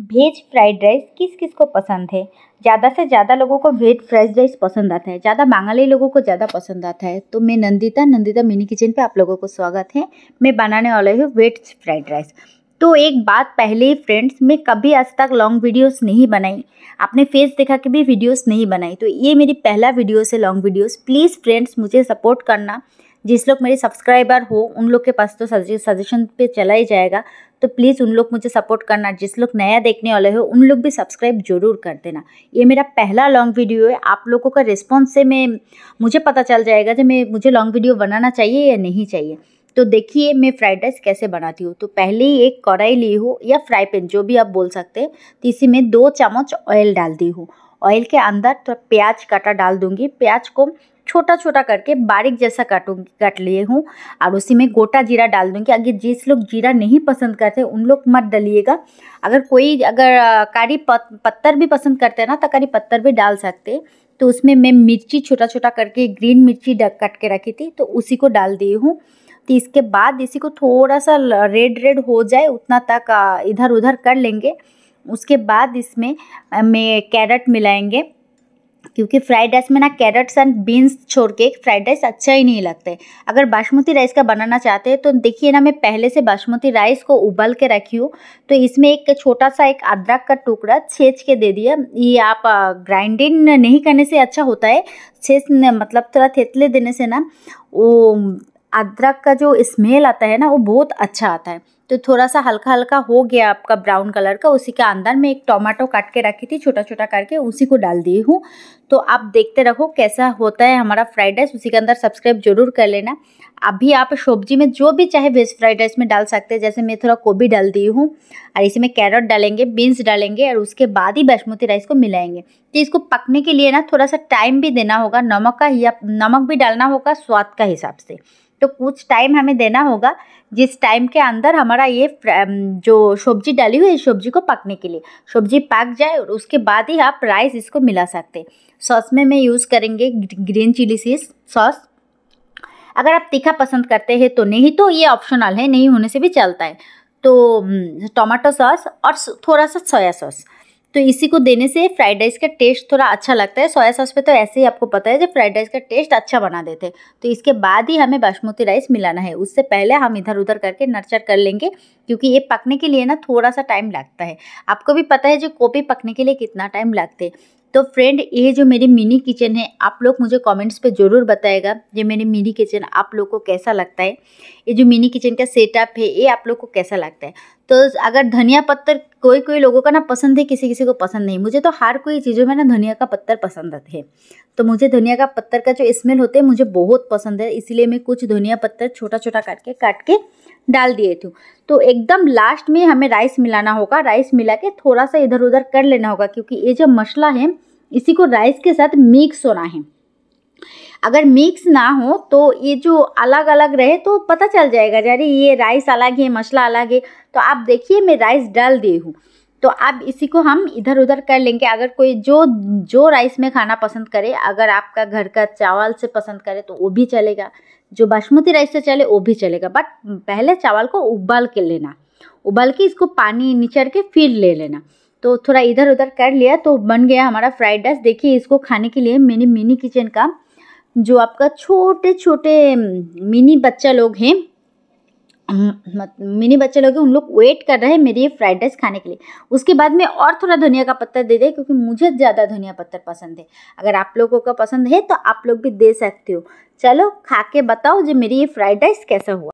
veg fried rice किस किस को पसंद है ज़्यादा से ज़्यादा लोगों को वेज फ्राइड राइस पसंद आता है ज़्यादा बांगाली लोगों को ज़्यादा पसंद आता है तो मैं नंदिता नंदिता मिनी किचन पे आप लोगों को स्वागत है मैं बनाने वाला हूँ वेज फ्राइड राइस तो एक बात पहले ही फ्रेंड्स मैं कभी आज तक लॉन्ग वीडियोस नहीं बनाई आपने फेस देखा कि भी वीडियोस नहीं बनाई तो ये मेरी पहला वीडियोस है लॉन्ग वीडियोस प्लीज़ फ्रेंड्स मुझे सपोर्ट करना जिस लोग मेरे सब्सक्राइबर हो उन लोग के पास तो सजेशन पे चला ही जाएगा तो प्लीज़ उन लोग मुझे सपोर्ट करना जिस लोग नया देखने वाले हो उन लोग भी सब्सक्राइब जरूर कर देना ये मेरा पहला लॉन्ग वीडियो है आप लोगों का रिस्पॉन्स से मैं मुझे पता चल जाएगा कि मैं मुझे लॉन्ग वीडियो बनाना चाहिए या नहीं चाहिए तो देखिए मैं फ्राइड राइस कैसे बनाती हूँ तो पहले ही एक कढ़ाई ली हूँ या फ्राई पैन जो भी आप बोल सकते हैं तो इसी में दो चम्मच ऑयल डाल दी हूँ ऑयल के अंदर थोड़ा तो प्याज काटा डाल दूँगी प्याज को छोटा छोटा करके बारीक जैसा काटूंगी काट लिए हूँ और उसी में गोटा जीरा डाल दूँगी अगर जिस लोग जीरा नहीं पसंद करते उन लोग मत डालिएगा अगर कोई अगर कारी पत्थर भी पसंद करते हैं ना तो कारी पत्थर भी डाल सकते तो उसमें मैं मिर्ची छोटा छोटा करके ग्रीन मिर्ची कट के रखी थी तो उसी को डाल दी हूँ तो इसके बाद इसी को थोड़ा सा रेड रेड हो जाए उतना तक इधर उधर कर लेंगे उसके बाद इसमें मैं कैरेट मिलाएंगे क्योंकि फ्राइड राइस में ना कैरेट्स एंड बीन्स छोड़ के फ्राइड राइस अच्छा ही नहीं लगता है अगर बासमती राइस का बनाना चाहते हैं तो देखिए ना मैं पहले से बासमती राइस को उबाल के रखी हूँ तो इसमें एक छोटा सा एक अदरक का टुकड़ा छेच के दे दिया ये आप ग्राइंडिंग नहीं करने से अच्छा होता है छेच मतलब थोड़ा थेतले देने से ना वो अदरक का जो स्मेल आता है ना वो बहुत अच्छा आता है तो थोड़ा सा हल्का हल्का हो गया आपका ब्राउन कलर का उसी के अंदर मैं एक टमाटो काट के रखी थी छोटा छोटा करके उसी को डाल दी हूँ तो आप देखते रहो कैसा होता है हमारा फ्राइड राइस उसी के अंदर सब्सक्राइब जरूर कर लेना अभी आप सब्जी में जो भी चाहे वेज फ्राइड राइस में डाल सकते हैं जैसे मैं थोड़ा गोभी डाल दी हूँ और इसी में कैरेट डालेंगे बीन्स डालेंगे और उसके बाद ही बासमती राइस को मिलाएंगे तो इसको पकने के लिए ना थोड़ा सा टाइम भी देना होगा नमक का या नमक भी डालना होगा स्वाद का हिसाब से तो कुछ टाइम हमें देना होगा जिस टाइम के अंदर हमारा ये जो सब्जी डाली हुई है सब्जी को पकने के लिए सब्जी पक जाए और उसके बाद ही आप राइस इसको मिला सकते सॉस में मैं यूज़ करेंगे ग्रीन चिली सीस सॉस अगर आप तीखा पसंद करते हैं तो नहीं तो ये ऑप्शनल है नहीं होने से भी चलता है तो टमाटो सॉस और थोड़ा सा सोया सॉस तो इसी को देने से फ्राइड राइस का टेस्ट थोड़ा अच्छा लगता है सोया सॉस पे तो ऐसे ही आपको पता है जो फ्राइड राइस का टेस्ट अच्छा बना देते हैं तो इसके बाद ही हमें बासमती राइस मिलाना है उससे पहले हम इधर उधर करके नर्चर कर लेंगे क्योंकि ये पकने के लिए ना थोड़ा सा टाइम लगता है आपको भी पता है जो कॉपी पकने के लिए कितना टाइम लगते है तो फ्रेंड ये जो मेरी मिनी किचन है आप लोग मुझे कमेंट्स पे ज़रूर बताएगा ये मेरी मिनी किचन आप लोग को कैसा लगता है ये जो मिनी किचन का सेटअप है ये आप लोग को कैसा लगता है तो अगर धनिया पत्तर कोई कोई लोगों का ना पसंद है किसी किसी को पसंद नहीं मुझे तो हर कोई चीज़ों में ना धनिया का पत्तर पसंद है तो मुझे धनिया का पत्तर का जो स्मेल होते हैं मुझे बहुत पसंद है इसीलिए मैं कुछ धनिया पत्तर छोटा छोटा काट के काट के डाल दिए थे तो एकदम लास्ट में हमें राइस मिलाना होगा राइस मिला के थोड़ा सा इधर उधर कर लेना होगा क्योंकि ये जो मसला है इसी को राइस के साथ मिक्स होना है अगर मिक्स ना हो तो ये जो अलग अलग रहे तो पता चल जाएगा अरे ये राइस अलग है मसला अलग है तो आप देखिए मैं राइस डाल दी हूँ तो अब इसी को हम इधर उधर कर लेंगे अगर कोई जो जो राइस में खाना पसंद करे अगर आपका घर का चावल से पसंद करे तो वो भी चलेगा जो बासमती राइस से चले वो भी चलेगा बट पहले चावल को उबाल के लेना उबाल के इसको पानी निचड़ के फिर ले लेना तो थोड़ा इधर उधर कर लिया तो बन गया हमारा फ्राइड राइस देखिए इसको खाने के लिए मैंने मिनी किचन का जो आपका छोटे छोटे मिनी बच्चा लोग हैं मिनी बच्चे लोग उन लोग वेट कर रहे हैं मेरे ये फ्राइड राइस खाने के लिए उसके बाद मैं और थोड़ा धनिया का पत्ता दे दे क्योंकि मुझे ज़्यादा धनिया पत्ता पसंद है अगर आप लोगों का पसंद है तो आप लोग भी दे सकते हो चलो खा के बताओ जो मेरी ये फ्राइड राइस कैसा हुआ